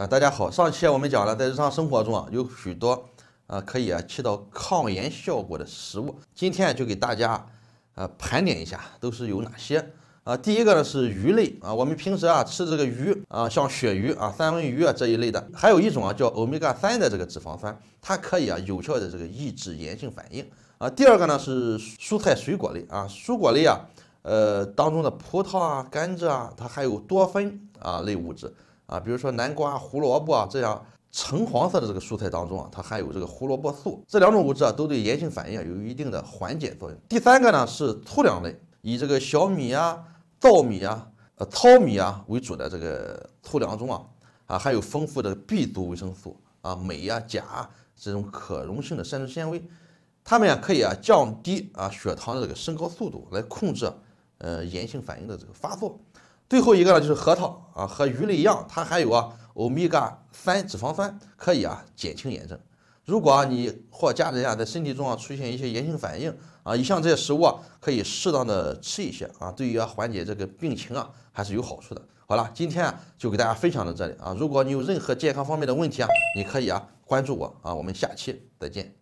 啊，大家好。上期我们讲了，在日常生活中啊，有许多啊可以啊起到抗炎效果的食物。今天就给大家啊盘点一下，都是有哪些啊。第一个呢是鱼类啊，我们平时啊吃这个鱼啊，像鳕鱼啊、三文鱼啊这一类的，还有一种啊叫欧米伽三的这个脂肪酸，它可以啊有效的这个抑制炎性反应啊。第二个呢是蔬菜水果类啊，蔬果类啊，呃当中的葡萄啊、甘蔗啊，它还有多酚啊类物质。啊，比如说南瓜、胡萝卜啊，这样橙黄色的这个蔬菜当中啊，它含有这个胡萝卜素，这两种物质啊，都对炎性反应有一定的缓解作用。第三个呢是粗粮类，以这个小米啊、糙米啊、呃糙米啊为主的这个粗粮中啊，啊含有丰富的 B 族维生素啊、镁呀、钾这种可溶性的膳食纤维，它们啊可以啊降低啊血糖的这个升高速度，来控制呃炎性反应的这个发作。最后一个呢，就是核桃啊，和鱼类一样，它含有啊欧米伽三脂肪酸，可以啊减轻炎症。如果啊你或家人啊在身体中啊出现一些炎性反应啊，以上这些食物啊可以适当的吃一些啊，对于缓解这个病情啊还是有好处的。好了，今天啊就给大家分享到这里啊。如果你有任何健康方面的问题啊，你可以啊关注我啊，我们下期再见。